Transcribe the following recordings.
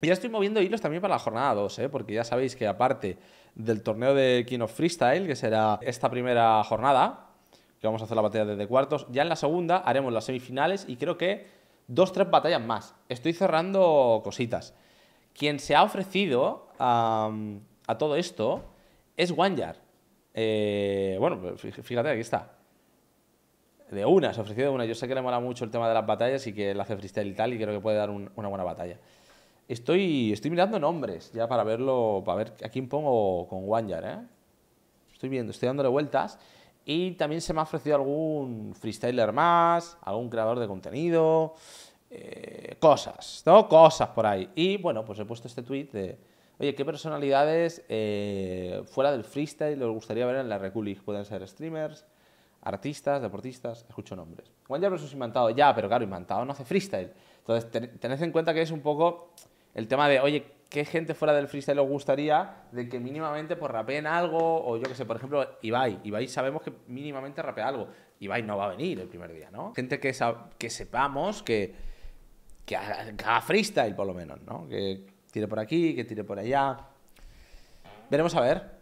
Pues ya estoy moviendo hilos también para la jornada 2, ¿eh? porque ya sabéis que aparte del torneo de King of Freestyle, que será esta primera jornada, que vamos a hacer la batalla desde cuartos, ya en la segunda haremos las semifinales y creo que dos, tres batallas más. Estoy cerrando cositas. Quien se ha ofrecido a, todo esto es Wanyar. Eh, bueno, pues fíjate, aquí está. De una, se ha ofrecido de una. Yo sé que le mola mucho el tema de las batallas y que él hace freestyle y tal, y creo que puede dar una buena batalla. Estoy, estoy mirando nombres ya para verlo, para ver a quién pongo con Wanyar, ¿eh? Estoy viendo, estoy dándole vueltas. Y también se me ha ofrecido algún freestyler más, algún creador de contenido, eh, cosas, ¿no? Cosas por ahí. Y bueno, pues he puesto este tweet de, oye, ¿qué personalidades eh, fuera del freestyle les gustaría ver en la reculis? Pueden ser streamers, artistas, deportistas, escucho nombres. Wanyar es versus Imantado, ya, pero claro, Imantado no hace freestyle. Entonces, tened en cuenta que es un poco el tema de, oye, ¿qué gente fuera del freestyle os gustaría de que mínimamente pues, rapeen algo? O yo que sé, por ejemplo, Ibai. Ibai sabemos que mínimamente rapea algo. Ibai no va a venir el primer día, ¿no? Gente que, que sepamos que, que haga freestyle, por lo menos, ¿no? Que tire por aquí, que tire por allá. Veremos a ver.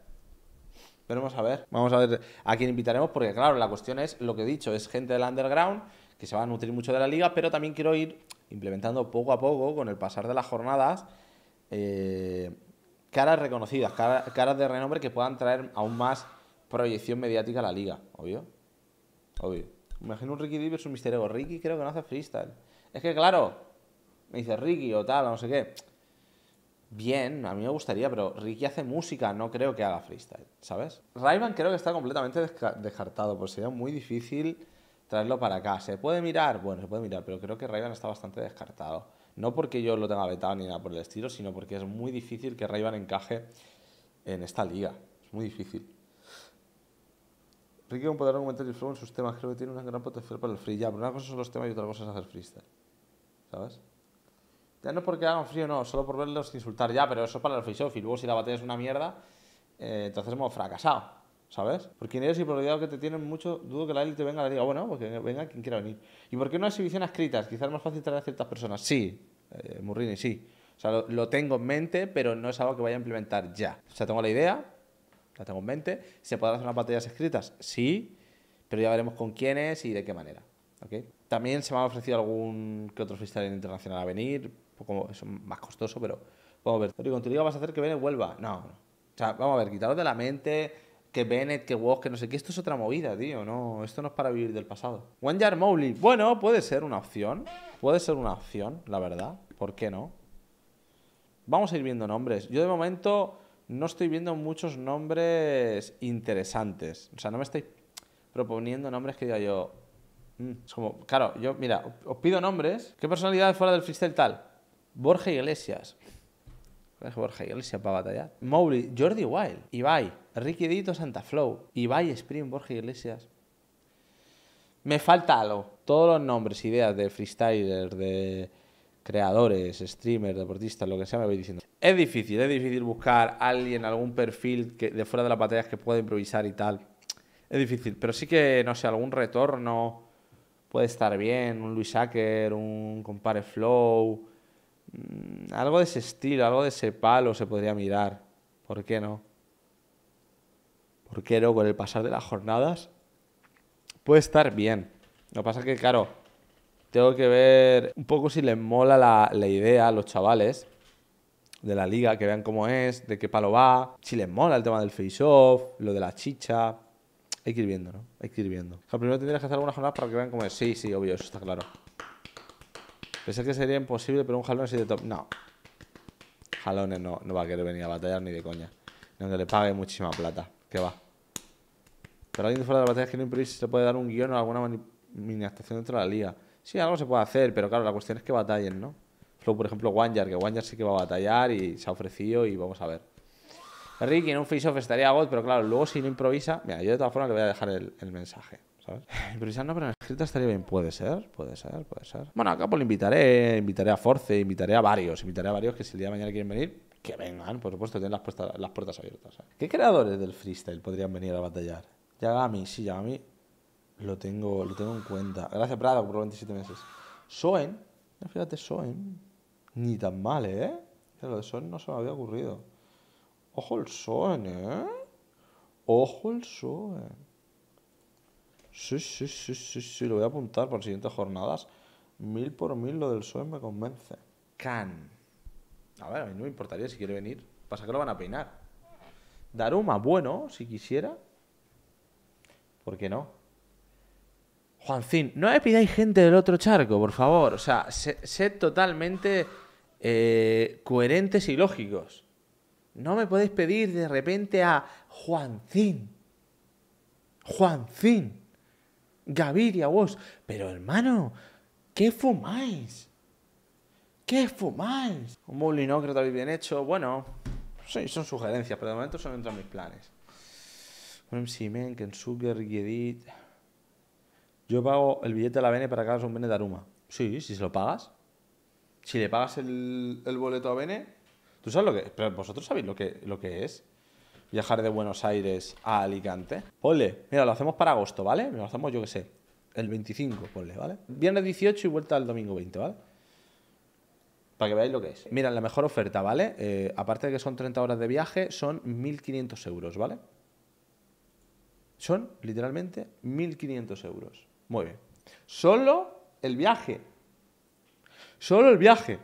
Veremos a ver. Vamos a ver a quién invitaremos, porque claro, la cuestión es, lo que he dicho, es gente del underground que se va a nutrir mucho de la liga, pero también quiero ir implementando poco a poco, con el pasar de las jornadas, eh, caras reconocidas, caras, de renombre que puedan traer aún más proyección mediática a la liga, obvio. Obvio. Imagino un Ricky D versus Ego. Ricky creo que no hace freestyle. Es que claro, me dice Ricky o tal, o no sé qué. Bien, a mí me gustaría, pero Ricky hace música, no creo que haga freestyle, ¿sabes? Rayman creo que está completamente descartado, pues sería muy difícil traerlo para acá. ¿Se puede mirar? Bueno, se puede mirar, pero creo que Rayban está bastante descartado. No porque yo lo tenga vetado ni nada por el estilo, sino porque es muy difícil que Rayban encaje en esta liga. Es muy difícil. Ricky podrán aumentar el flow en sus temas. Creo que tiene una gran potencial para el free. Ya, pero una cosa son los temas y otra cosa es hacer freestyle. ¿Sabes? Ya no porque hagan frío, no, solo por verlos insultar. Ya, pero eso es para el free show. Y luego si la batalla es una mierda, eh, entonces hemos fracasado. ¿sabes? Por quién eres y por lo que te tienen mucho, dudo que la élite venga a la diga, Bueno, porque pues venga quien quiera venir. ¿Y por qué no exhibición escritas? Quizás es más fácil traer a ciertas personas. Sí, eh, Murrini, sí. O sea, lo, tengo en mente, pero no es algo que vaya a implementar ya. O sea, tengo la idea, la tengo en mente. ¿Se podrán hacer unas batallas escritas? Sí, pero ya veremos con quiénes y de qué manera. ¿okay? También se me ha ofrecido algún que otro festival internacional a venir, es más costoso, pero vamos a ver. Rodrigo, ¿con tu liga vas a hacer que y vuelva? No, no. O sea, vamos a ver, quitaros de la mente que Bennett, que Woz, que no sé qué. Esto es otra movida, tío. No, esto no es para vivir del pasado. Wenjar Mowley. Bueno, puede ser una opción. Puede ser una opción, la verdad. ¿Por qué no? Vamos a ir viendo nombres. Yo de momento no estoy viendo muchos nombres interesantes. O sea, no me estoy proponiendo nombres que diga yo... Mm", es como, claro, yo, mira, os pido nombres. ¿Qué personalidad fuera del freestyle tal? Borja Iglesias. Borja Iglesias para batallar. Jordi Wild, Ibai, Ricky Santa Flow, Ibai Spring, Borja Iglesias. Me falta algo. Todos los nombres, ideas de freestyler, de creadores, streamers, deportistas, lo que sea, me vais diciendo. Es difícil, es difícil buscar a alguien, algún perfil que, de fuera de las batallas que pueda improvisar y tal. Es difícil, pero sí que, no sé, algún retorno puede estar bien. Un Luis Acker, un Compare Flow Mm, algo de ese estilo, algo de ese palo se podría mirar. ¿Por qué no? ¿Por qué no? Con el pasar de las jornadas puede estar bien. Lo que pasa es que, claro, tengo que ver un poco si les mola la, idea a los chavales de la liga, que vean cómo es, de qué palo va, si les mola el tema del face-off, lo de la chicha. Hay que ir viendo, ¿no? Hay que ir viendo. O sea, primero tendrías que hacer algunas jornadas para que vean cómo es. Sí, sí, obvio, eso está claro. Pensé que sería imposible, pero un jalón así de top. No. Jalones no, no va a querer venir a batallar ni de coña. donde le pague muchísima plata. Que va. Pero alguien de fuera de la batalla que no si se puede dar un guión o alguna actuación dentro de la liga. Sí, algo se puede hacer, pero claro, la cuestión es que batallen, ¿no? Flow, por ejemplo, Wanyar, que Wanyar sí que va a batallar y se ha ofrecido y vamos a ver. Ricky en un face-off estaría God, pero claro, luego si no improvisa. Mira, yo de todas formas le voy a dejar el mensaje no, pero en escrito estaría bien. Puede ser, puede ser, puede ser. Bueno, acá pues le invitaré, invitaré a Force, invitaré a varios, invitaré a varios que si el día de mañana quieren venir, que vengan, por supuesto, tienen las, puertas, las puertas abiertas. ¿Qué creadores del freestyle podrían venir a batallar? Yagami, sí, Yagami, lo tengo, lo tengo en cuenta. Gracias, Prada, por 27 meses. Soen, fíjate, Soen, ni tan mal, ¿eh? Lo de Soen no se me había ocurrido. Ojo el Soen, ¿eh? Ojo el Soen. Sí, sí, sí, sí, sí, lo voy a apuntar por siguientes jornadas. Mil por mil lo del sueño e me convence. Can. A ver, a mí no me importaría si quiere venir. Pasa que lo van a peinar. Daruma, bueno, si quisiera. ¿Por qué no? Juancín, no me pidáis gente del otro charco, por favor. O sea, sed totalmente eh, coherentes y lógicos. No me podéis pedir de repente a Juancín. Juancín. Gaviria vos. Pero hermano, ¿qué fumáis? ¿Qué fumáis? Un habéis bien hecho, bueno, sí, son sugerencias, pero de momento son entre mis planes. Un MC Ken Sugar, Yedit. Yo pago el billete a la Bene para que hagas un Bene de Aruma. Sí, si se lo pagas. Si le pagas el, boleto a Bene. ¿Tú sabes lo que Pero vosotros sabéis lo que, lo que es viajar de Buenos Aires a Alicante. Ponle, mira, lo hacemos para agosto, ¿vale? Lo hacemos, yo qué sé, el 25, ponle, ¿vale? Viernes 18 y vuelta el domingo 20, ¿vale? Para que veáis lo que es. Mira, la mejor oferta, ¿vale? Eh, aparte de que son 30 horas de viaje, son 1.500 euros, ¿vale? Son literalmente 1.500 euros. Muy bien. Solo el viaje. Solo el viaje.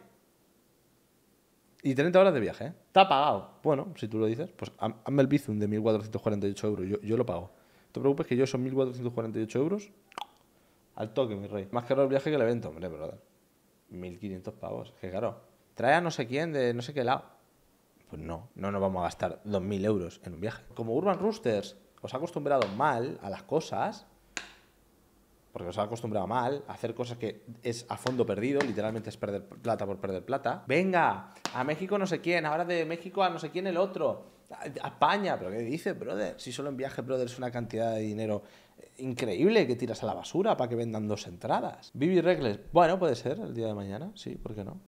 Y 30 horas de viaje, ¿eh? Está pagado. Bueno, si tú lo dices, pues hazme el Bizum de 1.448 euros, yo, yo, lo pago. No te preocupes que yo son 1.448 euros al toque, mi rey. Más caro el viaje que el evento, hombre, verdad. 1.500 pavos, qué caro. Trae a no sé quién de no sé qué lado. Pues no, no nos vamos a gastar 2.000 euros en un viaje. Como Urban Roosters os ha acostumbrado mal a las cosas, porque nos ha acostumbrado mal a hacer cosas que es a fondo perdido, literalmente es perder plata por perder plata. Venga, a México no sé quién, ahora de México a no sé quién el otro. A España, pero ¿qué dices, brother? Si solo en viaje, brother, es una cantidad de dinero eh, increíble que tiras a la basura para que vendan dos entradas. Vivi Regles, bueno, puede ser el día de mañana, sí, ¿por qué no?